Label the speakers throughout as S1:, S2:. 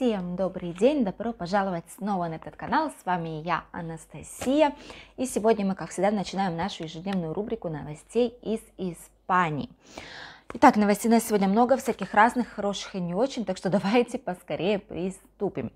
S1: Всем добрый день, добро пожаловать снова на этот канал, с вами я, Анастасия, и сегодня мы, как всегда, начинаем нашу ежедневную рубрику новостей из Испании. Итак, новостей на сегодня много, всяких разных, хороших и не очень, так что давайте поскорее приступим.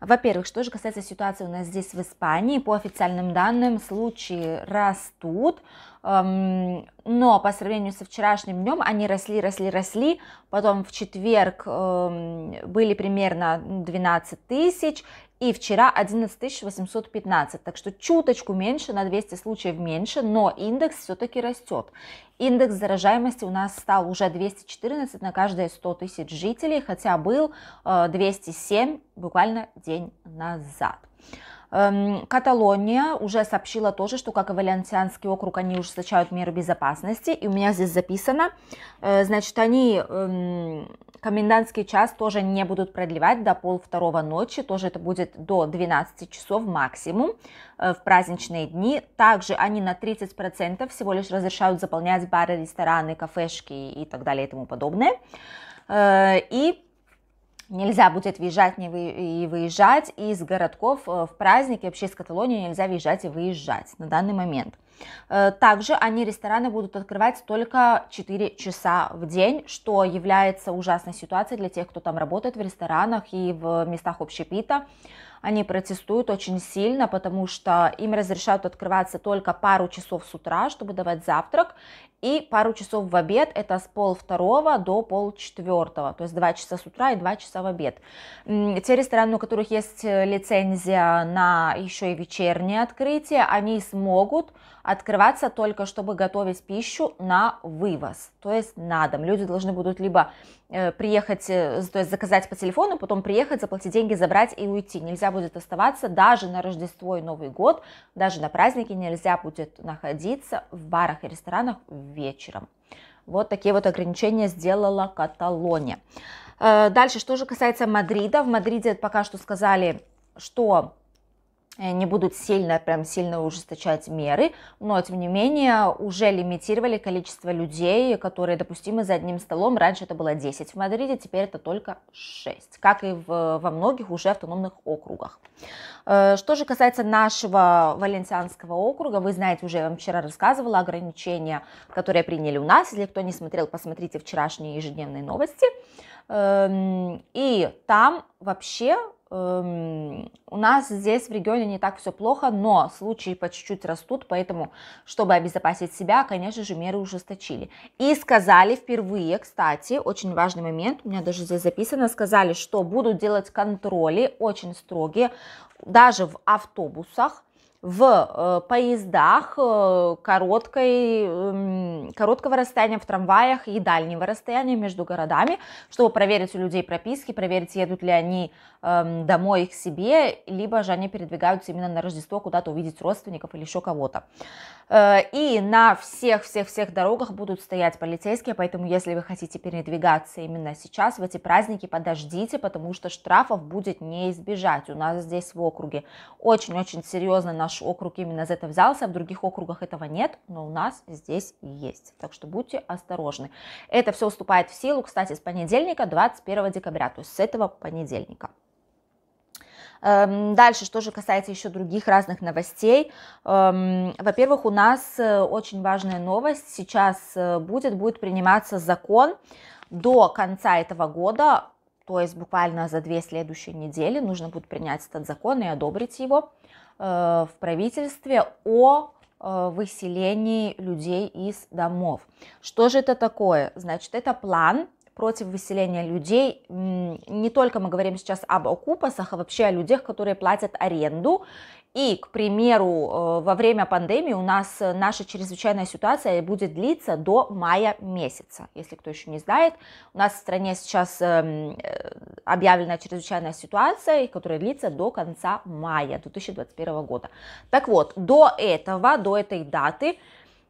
S1: Во-первых, что же касается ситуации у нас здесь в Испании, по официальным данным случаи растут, но по сравнению со вчерашним днем они росли, росли, росли, потом в четверг были примерно 12 тысяч, и вчера 11 815, так что чуточку меньше, на 200 случаев меньше, но индекс все-таки растет. Индекс заражаемости у нас стал уже 214 на каждые 100 тысяч жителей, хотя был 207 а, буквально день назад. Эм, Каталония уже сообщила тоже, что как и Валенсианский округ, они ужесточают меры безопасности. И у меня здесь записано, э, значит, они эм, комендантский час тоже не будут продлевать до пол второго ночи, тоже это будет до 12 часов максимум э, в праздничные дни. Также они на 30% всего лишь разрешают заполнять бары, рестораны, кафешки и так далее и тому подобное. Э, и нельзя будет въезжать не вы, и выезжать из городков э, в праздники, вообще из Каталонии нельзя въезжать и выезжать на данный момент. Э, также они, рестораны, будут открывать только 4 часа в день, что является ужасной ситуацией для тех, кто там работает в ресторанах и в местах общепита. Они протестуют очень сильно, потому что им разрешают открываться только пару часов с утра, чтобы давать завтрак, и пару часов в обед, это с пол второго до пол четвертого, то есть 2 часа с утра и 2 часа в обед. Те рестораны, у которых есть э, лицензия на еще и вечернее открытие, они смогут открываться только, чтобы готовить пищу на вывоз, то есть на дом. Люди должны будут либо Э, приехать, э, то есть заказать по телефону, потом приехать, заплатить деньги, забрать и уйти. Нельзя будет оставаться даже на Рождество и Новый год, даже на праздники нельзя будет находиться в барах и ресторанах вечером. Вот такие вот ограничения сделала Каталония. Э, дальше, что же касается Мадрида. В Мадриде пока что сказали, что Э, не будут сильно, прям сильно ужесточать меры, но, тем не менее, уже лимитировали количество людей, которые допустимы за одним столом. Раньше это было 10 в Мадриде, теперь это только 6, как и в, во многих уже автономных округах. Э, что же касается нашего Валенсианского округа, вы знаете, уже я вам вчера рассказывала ограничения, которые приняли у нас. Если кто не смотрел, посмотрите вчерашние ежедневные новости. Эм, и там вообще Эм, у нас здесь в регионе не так все плохо, но случаи по чуть-чуть растут, поэтому, чтобы обезопасить себя, конечно же, меры ужесточили. И сказали впервые, кстати, очень важный момент, у меня даже здесь записано, сказали, что будут делать контроли очень строгие, даже в автобусах, в э, поездах э, короткой, эм, короткого расстояния, в трамваях и дальнего расстояния между городами, чтобы проверить у людей прописки, проверить, едут ли они эм, домой к себе, либо же они передвигаются именно на Рождество куда-то увидеть родственников или еще кого-то. Э, и на всех-всех-всех дорогах будут стоять полицейские, поэтому если вы хотите передвигаться именно сейчас, в эти праздники, подождите, потому что штрафов будет не избежать. У нас здесь в округе очень-очень серьезно на наш округ именно за это взялся, в других округах этого нет, но у нас здесь есть. Так что будьте осторожны. Это все уступает в силу, кстати, с понедельника, 21 декабря, то есть с этого понедельника. Эм, дальше, что же касается еще других разных новостей. Эм, во-первых, у нас э, очень важная новость. Сейчас э, будет, будет приниматься закон до конца этого года, то есть буквально за две следующие недели нужно будет принять этот закон и одобрить его. Э, в правительстве о э, выселении людей из домов. Что же это такое? Значит, это план против выселения людей. Не только мы говорим сейчас об окупасах, а вообще о людях, которые платят аренду и, к примеру, э, во время пандемии у нас э, наша чрезвычайная ситуация будет длиться до мая месяца. Если кто еще не знает, у нас в стране сейчас эм, э, объявлена чрезвычайная ситуация, которая длится до конца мая 2021 года. Так вот, до этого, до этой даты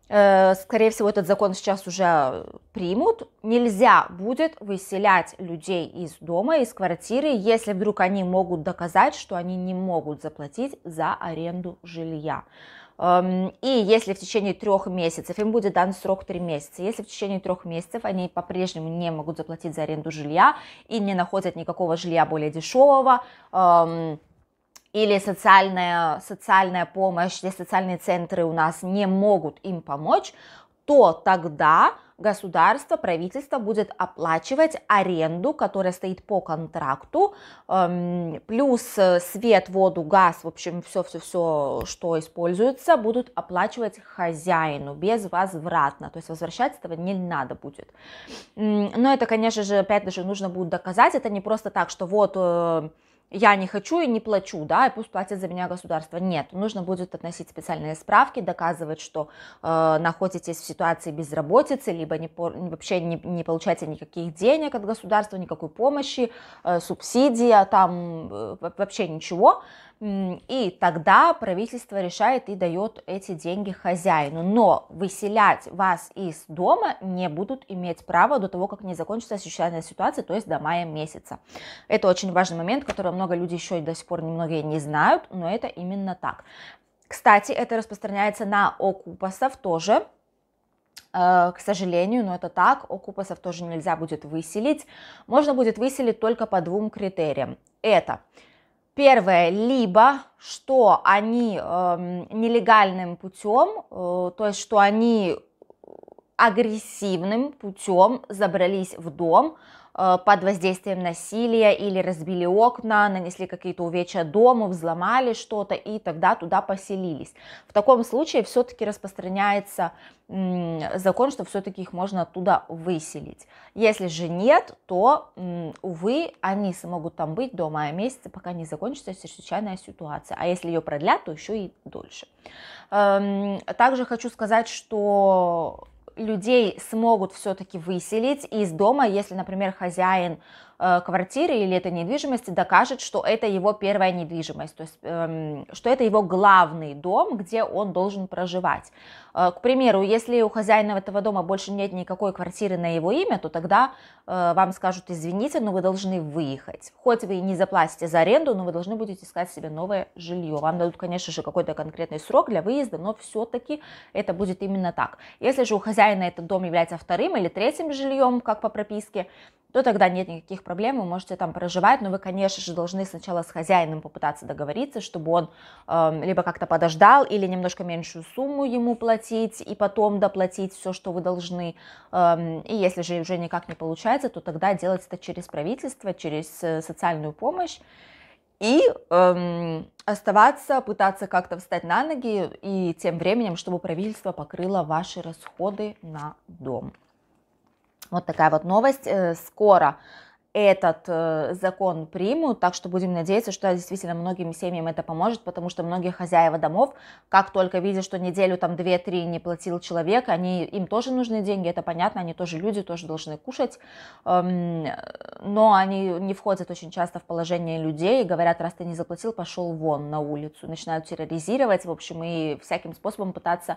S1: Э, скорее всего, этот закон сейчас уже примут, нельзя будет выселять людей из дома, из квартиры, если вдруг они могут доказать, что они не могут заплатить за аренду жилья. Эм, и если в течение трех месяцев, им будет дан срок три месяца, если в течение трех месяцев они по-прежнему не могут заплатить за аренду жилья и не находят никакого жилья более дешевого, эм, или социальная, социальная помощь, где социальные центры у нас не могут им помочь, то тогда государство, правительство будет оплачивать аренду, которая стоит по контракту, эм, плюс э, свет, воду, газ, в общем, все-все-все, что используется, будут оплачивать хозяину безвозвратно, то есть возвращать этого не надо будет. Но это, конечно же, опять же, нужно будет доказать, это не просто так, что вот э, я не хочу и не плачу, да, и пусть платит за меня государство. Нет, нужно будет относить специальные справки, доказывать, что э, находитесь в ситуации безработицы, либо не, вообще не, не получаете никаких денег от государства, никакой помощи, э, субсидия, а там э, вообще ничего. И тогда правительство решает и дает эти деньги хозяину. Но выселять вас из дома не будут иметь права до того, как не закончится чрезвычайная ситуация, то есть до мая месяца. Это очень важный момент, который много людей еще и до сих пор немногие не знают, но это именно так. Кстати, это распространяется на окупасов тоже, э, к сожалению, но это так, окупасов тоже нельзя будет выселить. Можно будет выселить только по двум критериям. Это Первое, либо что они э, нелегальным путем, э, то есть что они агрессивным путем забрались в дом, Э, под воздействием насилия или разбили окна, нанесли какие-то увечья дому, взломали что-то и тогда туда поселились. В таком случае все-таки распространяется закон, что все-таки их можно оттуда выселить. Если же нет, то, увы, они смогут там быть до мая а месяца, пока не закончится чрезвычайная ситуация. А если ее продлят, то еще и дольше. Эм, также хочу сказать, что людей смогут все-таки выселить из дома, если, например, хозяин э, квартиры или этой недвижимости докажет, что это его первая недвижимость, то есть эм, что это его главный дом, где он должен проживать. Э, к примеру, если у хозяина этого дома больше нет никакой квартиры на его имя, то тогда э, вам скажут, извините, но вы должны выехать. Хоть вы и не заплатите за аренду, но вы должны будете искать себе новое жилье. Вам дадут, конечно же, какой-то конкретный срок для выезда, но все-таки это будет именно так. Если же у хозяина этот дом является вторым или третьим жильем, как по прописке, то тогда нет никаких проблем, вы можете там проживать, но вы, конечно же, должны сначала с хозяином попытаться договориться, чтобы он э, либо как-то подождал или немножко меньшую сумму ему платил, доплатить и потом доплатить все, что вы должны. Эм, и если же уже никак не получается, то тогда делать это через правительство, через э, социальную помощь и эм, оставаться, пытаться как-то встать на ноги и тем временем, чтобы правительство покрыло ваши расходы на дом. Вот такая вот новость. Э, скоро этот э, закон примут, так что будем надеяться, что действительно многим семьям это поможет, потому что многие хозяева домов, как только видят, что неделю там 2-3 не платил человек, они, им тоже нужны деньги, это понятно, они тоже люди, тоже должны кушать, эм, но они не входят очень часто в положение людей, говорят, раз ты не заплатил, пошел вон на улицу, начинают терроризировать, в общем, и всяким способом пытаться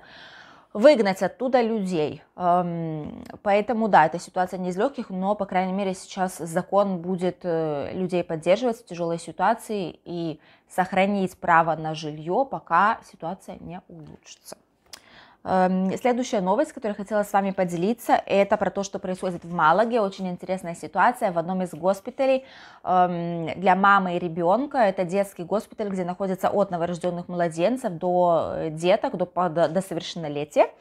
S1: выгнать оттуда людей. Эм, поэтому, да, эта ситуация не из легких, но, по крайней мере, сейчас закон будет э, людей поддерживать в тяжелой ситуации и сохранить право на жилье, пока ситуация не улучшится. Эм, следующая новость, которую я хотела с вами поделиться, это про то, что происходит в Малаге. Очень интересная ситуация в одном из госпиталей эм, для мамы и ребенка. Это детский госпиталь, где находятся от новорожденных младенцев до э, деток, до, до совершеннолетия.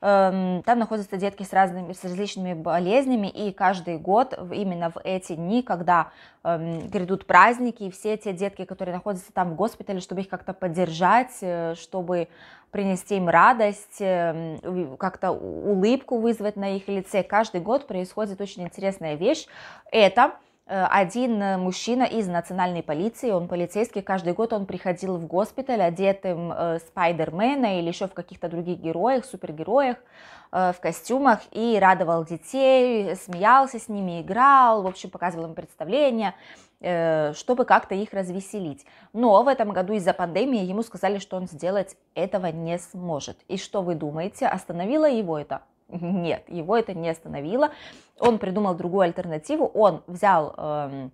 S1: Эм, там находятся детки с, разными, с различными болезнями, и каждый год именно в эти дни, когда эм, грядут праздники, все те детки, которые находятся там в госпитале, чтобы их как-то поддержать, э, чтобы принести им радость, эм, как-то улыбку вызвать на их лице. Каждый год происходит очень интересная вещь. Это э, один э, мужчина из национальной полиции, он полицейский, каждый год он приходил в госпиталь одетым э, Спайдермена или еще в каких-то других героях, супергероях, в костюмах и радовал детей, смеялся с ними, играл, в общем, показывал им представления. Э, чтобы как-то их развеселить. Но в этом году из-за пандемии ему сказали, что он сделать этого не сможет. И что вы думаете, остановило его это? Нет, его это не остановило. Он придумал другую альтернативу. Он взял эм,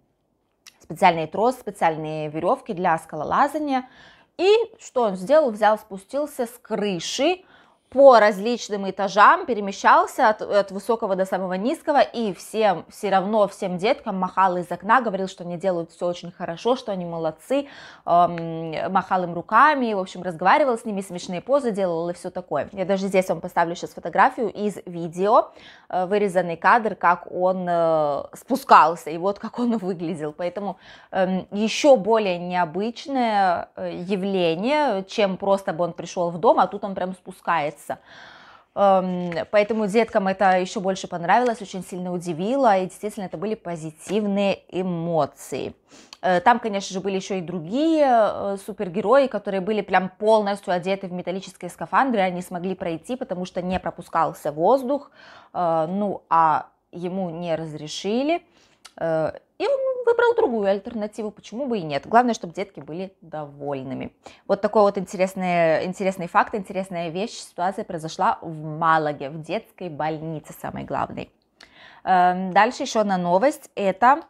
S1: специальный трос, специальные веревки для скалолазания. И что он сделал? Взял, спустился с крыши по различным этажам перемещался от, от высокого до самого низкого и всем все равно всем деткам махал из окна говорил что они делают все очень хорошо что они молодцы эм, махал им руками в общем разговаривал с ними смешные позы делал и все такое я даже здесь вам поставлю сейчас фотографию из видео э, вырезанный кадр как он э, спускался и вот как он выглядел поэтому э, эм, еще более необычное э, явление чем просто бы он пришел в дом а тут он прям спускается масса. Эм, поэтому деткам это еще больше понравилось, очень сильно удивило, и действительно это были позитивные эмоции. Э, там, конечно же, были еще и другие э, супергерои, которые были прям полностью одеты в металлические скафандры, они смогли пройти, потому что не пропускался воздух, э, ну а ему не разрешили, и он выбрал другую альтернативу, почему бы и нет. Главное, чтобы детки были довольными. Вот такой вот интересный, интересный факт, интересная вещь. Ситуация произошла в Малаге, в детской больнице, самой главной. Эм, дальше еще одна новость. Это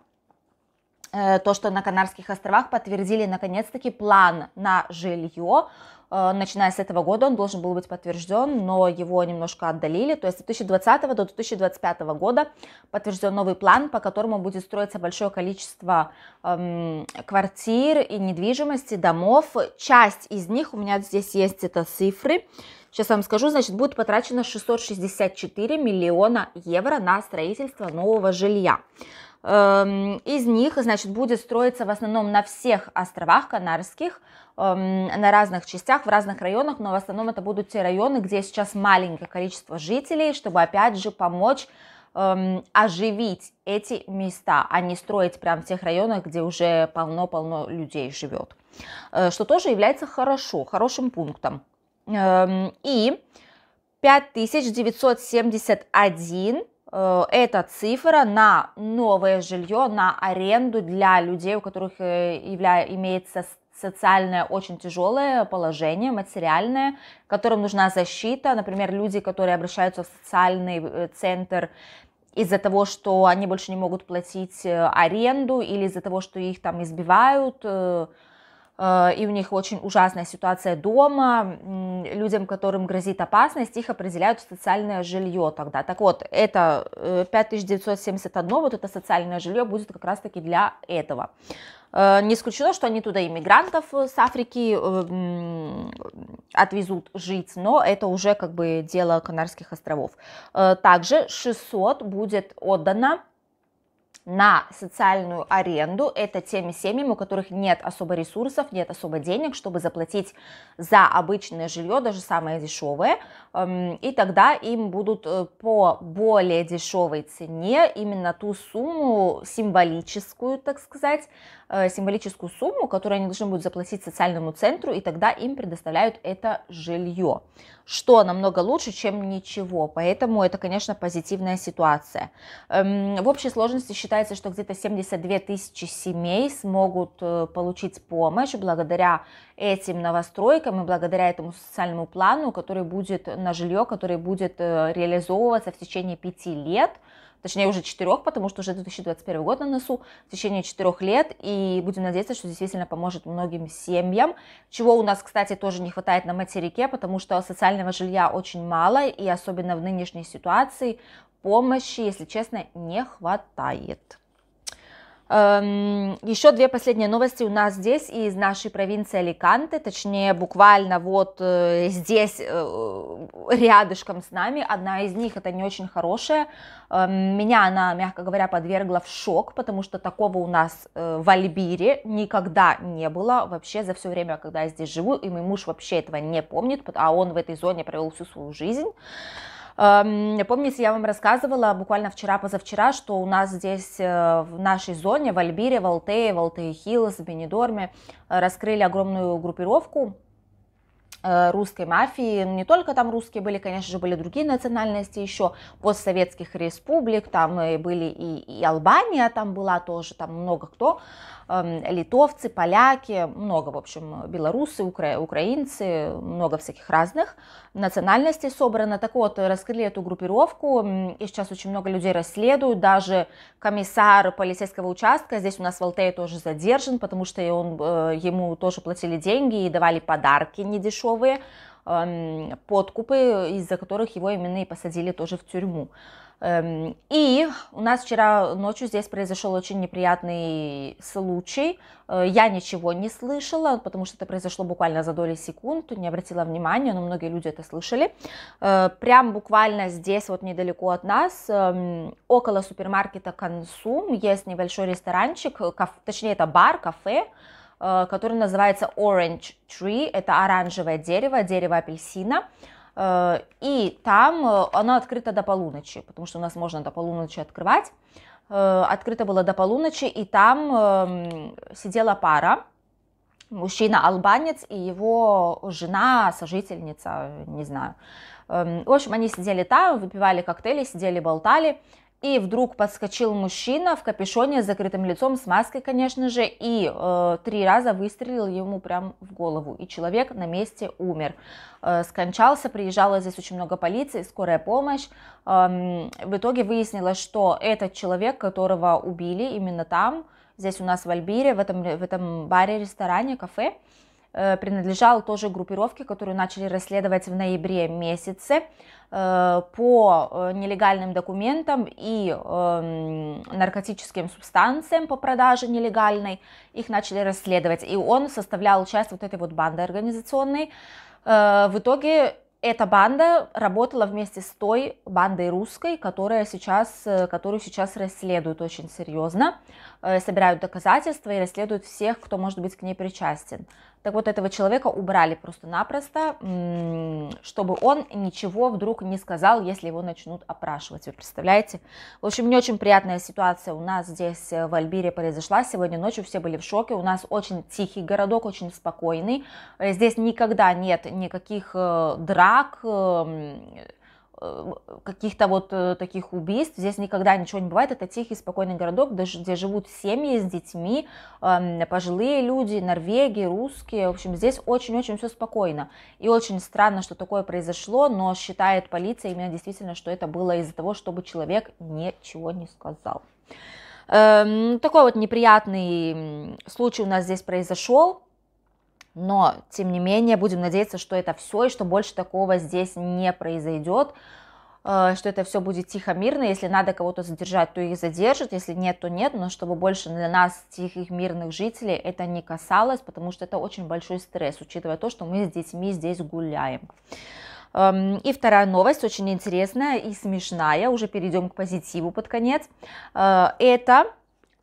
S1: э, то, что на Канарских островах подтвердили наконец-таки план на жилье Э, начиная с этого года он должен был быть подтвержден, но его немножко отдалили. То есть с 2020 до 2025 года подтвержден новый план, по которому будет строиться большое количество эм, квартир и недвижимости, домов. Часть из них, у меня здесь есть это цифры, сейчас вам скажу, значит, будет потрачено 664 миллиона евро на строительство нового жилья. Эм, из них, значит, будет строиться в основном на всех островах Канарских, эм, на разных частях, в разных районах, но в основном это будут те районы, где сейчас маленькое количество жителей, чтобы опять же помочь эм, оживить эти места, а не строить прямо в тех районах, где уже полно-полно людей живет, э, что тоже является хорошо, хорошим пунктом. И 5971 Э, эта цифра на новое жилье, на аренду для людей, у которых э, явля... имеется социальное очень тяжелое положение, материальное, которым нужна защита. Например, люди, которые обращаются в социальный э, центр из-за того, что они больше не могут платить аренду или из-за того, что их там избивают, Э, и у них очень ужасная ситуация дома, людям, которым грозит опасность, их определяют в социальное жилье тогда. Так вот, это 5971, э, вот это социальное жилье будет как раз-таки для этого. Э, не исключено, что они туда иммигрантов с Африки отвезут жить, но это уже как бы дело Канарских островов. Также 600 будет отдано на социальную аренду. Это теми семьями у которых нет особо ресурсов, нет особо денег, чтобы заплатить за обычное жилье, даже самое дешевое. Эм, и тогда им будут э, по более дешевой цене именно ту сумму символическую, так сказать, э, символическую сумму, которую они должны будут заплатить социальному центру, и тогда им предоставляют это жилье, что намного лучше, чем ничего. Поэтому это, конечно, позитивная ситуация. Эм, в общей сложности считаю, считается, что где-то 72 тысячи семей смогут э, получить помощь благодаря этим новостройкам и благодаря этому социальному плану, который будет на жилье, который будет э, реализовываться в течение пяти лет точнее уже четырех, потому что уже 2021 год на носу, в течение четырех лет, и будем надеяться, что действительно поможет многим семьям, чего у нас, кстати, тоже не хватает на материке, потому что социального жилья очень мало, и особенно в нынешней ситуации помощи, если честно, не хватает. Эм, Еще две последние новости у нас здесь из нашей провинции Аликанте, точнее буквально вот э, здесь э, рядышком с нами. Одна из них это не очень хорошая. Эм, меня она, мягко говоря, подвергла в шок, потому что такого у нас э, в Альбире никогда не было вообще за все время, когда я здесь живу. И мой муж вообще этого не помнит, а он в этой зоне провел всю свою жизнь. Эм, помните, я вам рассказывала буквально вчера-позавчера, что у нас здесь э, в нашей зоне, в Альбире, в Алтее, в Алтее-Хиллс, в Бенедорме э, раскрыли огромную группировку э, русской мафии, не только там русские были, конечно же, были другие национальности еще, постсоветских республик, там были и, и Албания там была тоже, там много кто, эм, литовцы, поляки, много, в общем, белорусы, укра... украинцы, много всяких разных, национальностей собрано. Так вот, раскрыли эту группировку, и сейчас очень много людей расследуют, даже комиссар полицейского участка здесь у нас в Алтее тоже задержан, потому что он, э, ему тоже платили деньги и давали подарки недешевые. Эм, подкупы, из-за которых его именно и посадили тоже в тюрьму. Эм, и у нас вчера ночью здесь произошел очень неприятный случай. Э, я ничего не слышала, потому что это произошло буквально за доли секунд, не обратила внимания, но многие люди это слышали. Э, прям буквально здесь, вот недалеко от нас, эм, около супермаркета Консум, есть небольшой ресторанчик, точнее это бар, кафе, Э, который называется Orange Tree. Это оранжевое дерево, дерево апельсина. Э, и там э, оно открыто до полуночи, потому что у нас можно до полуночи открывать. Открыто было до полуночи, и там эм, сидела пара, мужчина албанец и его жена, сожительница, не знаю. Эм, в общем, они сидели там, выпивали коктейли, сидели, болтали. И вдруг подскочил мужчина в капюшоне с закрытым лицом, с маской, конечно же, и э, три раза выстрелил ему прям в голову. И человек на месте умер. Э, скончался, приезжало здесь очень много полиции, скорая помощь. Э, в итоге выяснилось, что этот человек, которого убили именно там, здесь у нас в Альбире, в этом, в этом баре, ресторане, кафе, э, Э, принадлежал тоже группировке, которую начали расследовать в ноябре месяце э, по э, нелегальным документам и эм, наркотическим субстанциям по продаже нелегальной. Их начали расследовать, и он составлял часть вот этой вот банды организационной. В итоге эта банда работала вместе с той бандой русской, которая сейчас, которую сейчас расследуют очень серьезно, собирают доказательства и расследуют всех, кто может быть к ней причастен. Так вот, этого человека убрали просто-напросто, чтобы он ничего вдруг не сказал, если его начнут опрашивать. Вы представляете? В общем, не очень приятная ситуация у нас здесь э, в Альбире произошла. Сегодня ночью все были в шоке. У нас очень тихий городок, очень спокойный. Э, здесь никогда нет никаких э, драк, эм, Э, каких-то вот э, таких убийств здесь никогда ничего не бывает. Это тихий, спокойный городок, где живут семьи с детьми, эм, пожилые люди, норвеги, русские. В общем, здесь очень-очень все спокойно. И очень странно, что такое произошло, но считает полиция именно действительно, что это было из-за того, чтобы человек ничего не сказал. Эм, такой вот неприятный случай у нас здесь произошел. Но, тем не менее, будем надеяться, что это все, и что больше такого здесь не произойдет, э, что это все будет тихо, мирно. Если надо кого-то задержать, то их задержат, если нет, то нет. Но чтобы больше для нас, тихих, мирных жителей, это не касалось, потому что это очень большой стресс, учитывая то, что мы с детьми здесь гуляем. Эм, и вторая новость, очень интересная и смешная, уже перейдем к позитиву под конец. Э, это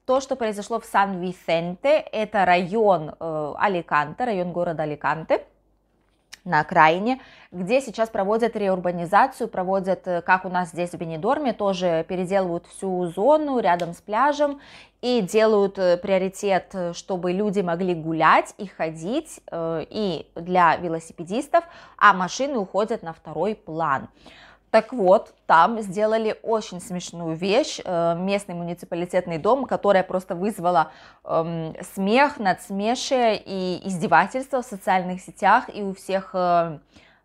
S1: то, что произошло в Сан-Висенте, это район э, Аликанте, район города Аликанте, на окраине, где сейчас проводят реурбанизацию, проводят, э, как у нас здесь в Бенедорме, тоже переделывают всю зону рядом с пляжем и делают э, приоритет, э, чтобы люди могли гулять и ходить, и для велосипедистов, а машины уходят на второй план. Так вот, там сделали очень смешную вещь, э, местный муниципалитетный дом, которая просто вызвала эм, смех, надсмешие и издевательство в социальных сетях и у всех э,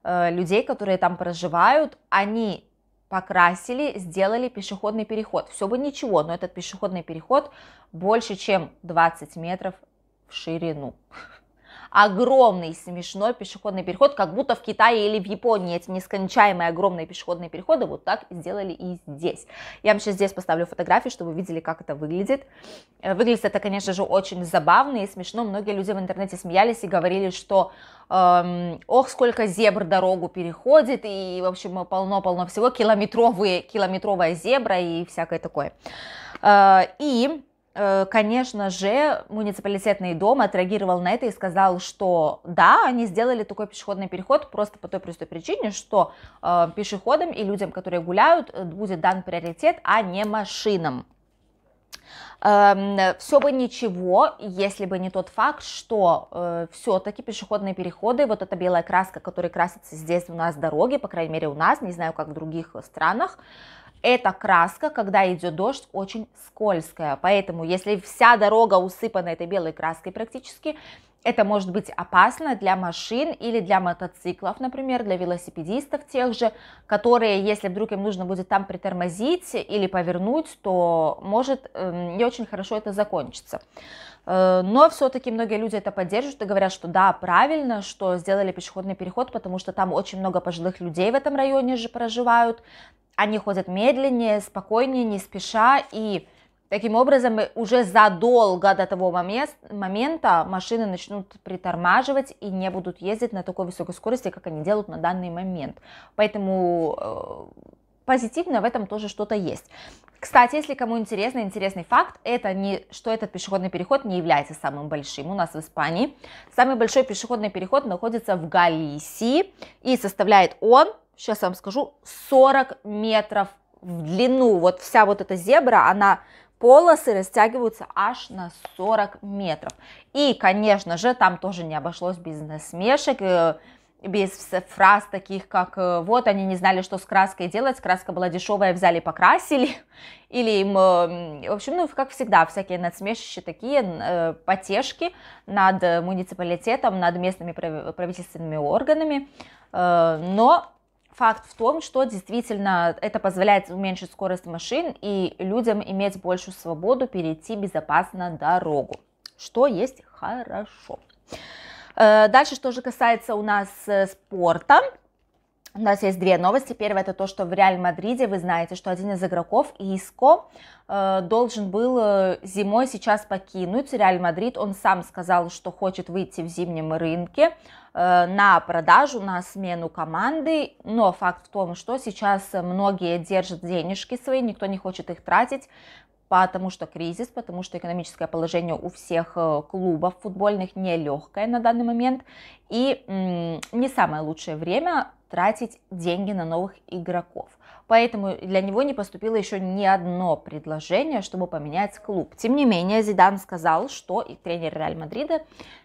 S1: э, людей, которые там проживают. Они покрасили, сделали пешеходный переход. Все бы ничего, но этот пешеходный переход больше, чем 20 метров в ширину огромный смешной пешеходный переход, как будто в Китае или в Японии эти нескончаемые огромные пешеходные переходы вот так сделали и здесь. Я вам сейчас здесь поставлю фотографии, чтобы вы видели, как это выглядит. Э, выглядит это, конечно же, очень забавно и смешно. Многие люди в интернете смеялись и говорили, что эм, ох, сколько зебр дорогу переходит, и, в общем, э, полно-полно всего, километровые, километровая зебра и всякое такое. Э, и Э, конечно же, муниципалитетный дом отреагировал на это и сказал, что да, они сделали такой пешеходный переход просто по той простой причине, что э, пешеходам и людям, которые гуляют, э, будет дан приоритет, а не машинам. Эм, все бы ничего, если бы не тот факт, что э, все-таки пешеходные переходы, вот эта белая краска, которая красится здесь у нас дороги, по крайней мере у нас, не знаю, как в других странах, эта краска, когда идет дождь, очень скользкая. Поэтому, если вся дорога усыпана этой белой краской практически, это может быть опасно для машин или для мотоциклов, например, для велосипедистов тех же, которые, если вдруг им нужно будет там притормозить или повернуть, то может эм, не очень хорошо это закончиться. Э, но все-таки многие люди это поддерживают и говорят, что да, правильно, что сделали пешеходный переход, потому что там очень много пожилых людей в этом районе же проживают. Они ходят медленнее, спокойнее, не спеша. И таким образом уже задолго до того момента машины начнут притормаживать и не будут ездить на такой высокой скорости, как они делают на данный момент. Поэтому э, позитивное в этом тоже что-то есть. Кстати, если кому интересно, интересный факт, это не, что этот пешеходный переход не является самым большим у нас в Испании. Самый большой пешеходный переход находится в Галисии и составляет он, сейчас вам скажу, 40 метров в длину. Вот вся вот эта зебра, она полосы растягиваются аж на 40 метров. И, конечно же, там тоже не обошлось без насмешек, э, без фраз таких, как э, вот они не знали, что с краской делать, краска была дешевая, взяли, покрасили, или им, эм, в общем, ну, как всегда, всякие надсмешища такие, э, потешки над э, муниципалитетом, над местными правительственными органами, но факт в том, что действительно это позволяет уменьшить скорость машин и людям иметь большую свободу перейти безопасно дорогу, что есть хорошо. Э, дальше, что же касается у нас э, спорта, у нас есть две новости. Первая это то, что в Реаль Мадриде вы знаете, что один из игроков Иско э, должен был зимой сейчас покинуть Реаль Мадрид. Он сам сказал, что хочет выйти в зимнем рынке на продажу, на смену команды. Но факт в том, что сейчас многие держат денежки свои, никто не хочет их тратить потому что кризис, потому что экономическое положение у всех э, клубов футбольных нелегкое на данный момент, и не самое лучшее время тратить деньги на новых игроков. Поэтому для него не поступило еще ни одно предложение, чтобы поменять клуб. Тем не менее, Зидан сказал, что и тренер Реаль Мадрида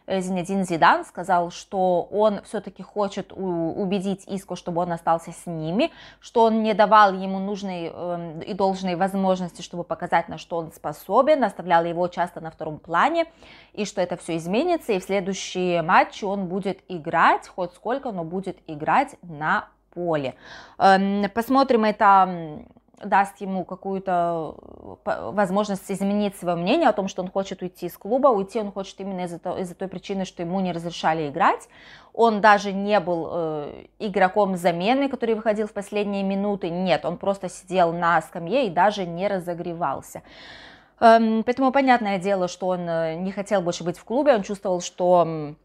S1: э, Зинедин Зидан сказал, что он все-таки хочет убедить Иску, чтобы он остался с ними, что он не давал ему нужные э, и должные возможности, чтобы показать, на что он способен, оставлял его часто на втором плане, и что это все изменится, и в следующие матчи он будет будет играть, хоть сколько, но будет играть на поле. Эм, посмотрим, это даст ему какую-то э, возможность изменить свое мнение о том, что он хочет уйти из клуба. Уйти он хочет именно из-за, из той причины, что ему не разрешали играть. Он даже не был э, игроком замены, который выходил в последние минуты. Нет, он просто сидел на скамье и даже не разогревался. Эм, поэтому понятное дело, что он э, не хотел больше быть в клубе. Он чувствовал, что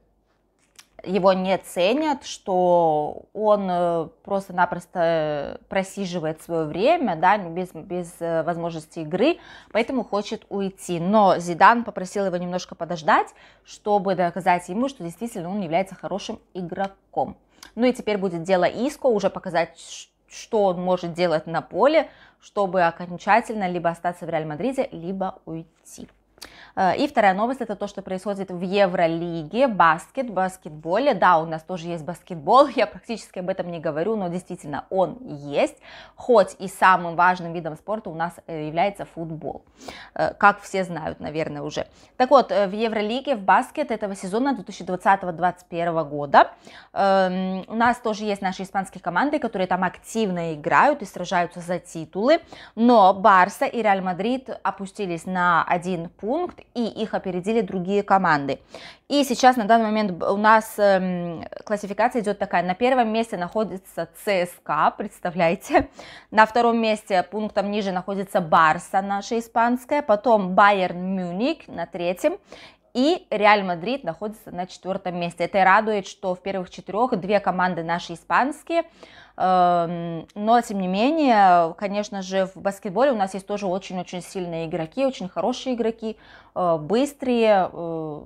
S1: его не ценят, что он э, просто-напросто э, просиживает свое время, да, без, без э, возможности игры, поэтому хочет уйти. Но Зидан попросил его немножко подождать, чтобы доказать ему, что действительно он является хорошим игроком. Ну и теперь будет дело Иско, уже показать, что он может делать на поле, чтобы окончательно либо остаться в Реаль Мадриде, либо уйти. Э, и вторая новость это то, что происходит в Евролиге, баскет, баскетболе. Да, у нас тоже есть баскетбол, я практически об этом не говорю, но действительно он есть. Хоть и самым важным видом спорта у нас э, является футбол, э, как все знают, наверное, уже. Так вот, в Евролиге, в баскет этого сезона 2020-2021 года эм, у нас тоже есть наши испанские команды, которые там активно играют и сражаются за титулы, но Барса и Реаль Мадрид опустились на один пункт и их опередили другие команды. И сейчас на данный момент у нас эм, классификация идет такая. На первом месте находится ЦСКА, представляете. На втором месте, пунктом ниже, находится Барса наша испанская. Потом Байерн Мюник на третьем. И Реаль Мадрид находится на четвертом месте. Это и радует, что в первых четырех две команды наши испанские – Эм, но, тем не менее, конечно же, в баскетболе у нас есть тоже очень-очень сильные игроки, очень хорошие игроки, э, быстрые, э,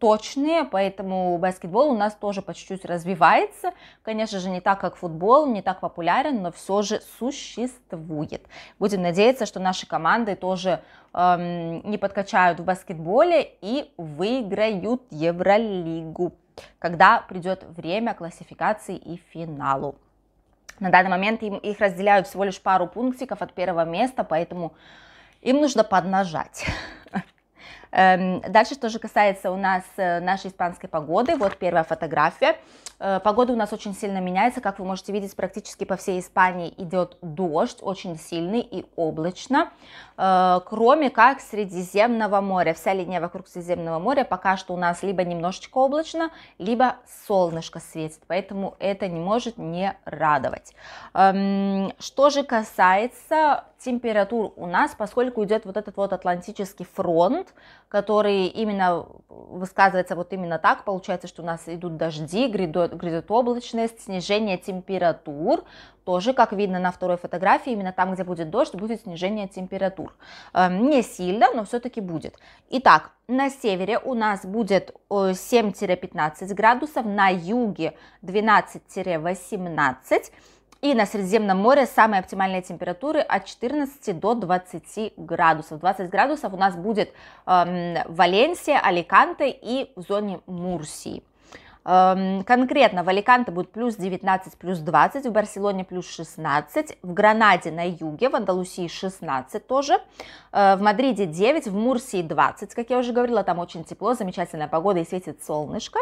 S1: точные, поэтому баскетбол у нас тоже по чуть-чуть развивается. Конечно же, не так, как футбол, не так популярен, но все же существует. Будем надеяться, что наши команды тоже эм, не подкачают в баскетболе и выиграют Евролигу когда придет время классификации и финалу. На данный момент им, их разделяют всего лишь пару пунктиков от первого места, поэтому им нужно поднажать. Эм, дальше, что же касается у нас э, нашей испанской погоды, вот первая фотография. Э, погода у нас очень сильно меняется, как вы можете видеть, практически по всей Испании идет дождь, очень сильный и облачно, э, кроме как Средиземного моря. Вся линия вокруг Средиземного моря пока что у нас либо немножечко облачно, либо солнышко светит, поэтому это не может не радовать. Эм, что же касается температур у нас, поскольку идет вот этот вот атлантический фронт, который именно высказывается вот именно так, получается, что у нас идут дожди, грядет, грядет облачность, снижение температур, тоже, как видно на второй фотографии, именно там, где будет дождь, будет снижение температур. Эм, не сильно, но все-таки будет. Итак, на севере у нас будет 7-15 э, градусов, на юге 12-18 градусов, и на Средиземном море самые оптимальные температуры от 14 до 20 градусов. 20 градусов у нас будет эм, Валенсия, Аликанте и в зоне Мурсии. Эм, конкретно в Аликанте будет плюс 19, плюс 20, в Барселоне плюс 16, в Гранаде на юге, в Андалусии 16 тоже, э, в Мадриде 9, в Мурсии 20, как я уже говорила, там очень тепло, замечательная погода и светит солнышко.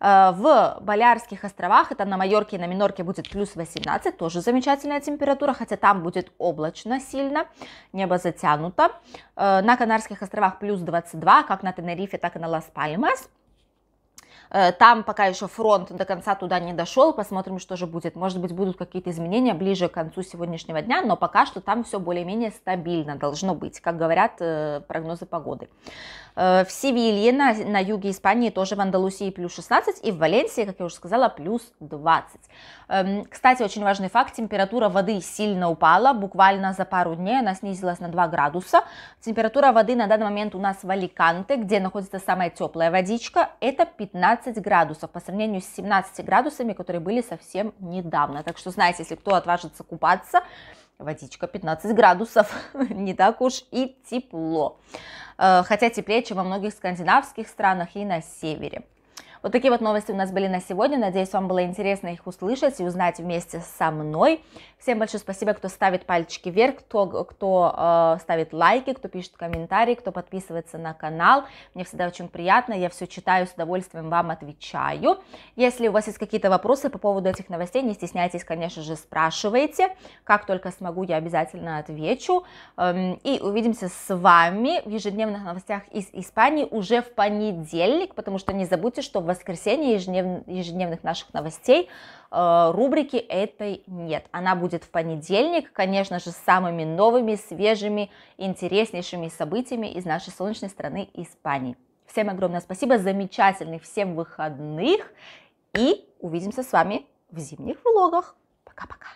S1: Э, в Балиарских островах, это на Майорке и на Минорке будет плюс 18, тоже замечательная температура, хотя там будет облачно сильно, небо затянуто. Э, на Канарских островах плюс 22, как на Тенерифе, так и на Лас-Пальмас. Э, там пока еще фронт до конца туда не дошел, посмотрим, что же будет. Может быть, будут какие-то изменения ближе к концу сегодняшнего дня, но пока что там все более-менее стабильно должно быть, как говорят э, прогнозы погоды. Э, в Севилье на, на юге Испании тоже в Андалусии плюс 16 и в Валенсии, как я уже сказала, плюс 20. Эм, кстати, очень важный факт, температура воды сильно упала, буквально за пару дней она снизилась на 2 градуса. Температура воды на данный момент у нас в Аликанте, где находится самая теплая водичка, это 15 градусов по сравнению с 17 градусами, которые были совсем недавно. Так что знаете, если кто отважится купаться, водичка 15 градусов, не так уж и тепло. Э, хотя теплее, чем во многих скандинавских странах и на севере. Вот такие вот новости у нас были на сегодня. Надеюсь, вам было интересно их услышать и узнать вместе со мной. Всем большое спасибо, кто ставит пальчики вверх, кто, кто э, ставит лайки, кто пишет комментарии, кто подписывается на канал. Мне всегда очень приятно, я все читаю, с удовольствием вам отвечаю. Если у вас есть какие-то вопросы по поводу этих новостей, не стесняйтесь, конечно же, спрашивайте. Как только смогу, я обязательно отвечу. Эм, и увидимся с вами в ежедневных новостях из Испании уже в понедельник, потому что не забудьте, что воскресенье ежеднев, ежедневных наших новостей э, рубрики этой нет. Она будет в понедельник, конечно же, с самыми новыми, свежими, интереснейшими событиями из нашей солнечной страны Испании. Всем огромное спасибо, замечательных всем выходных и увидимся с вами в зимних влогах. Пока-пока.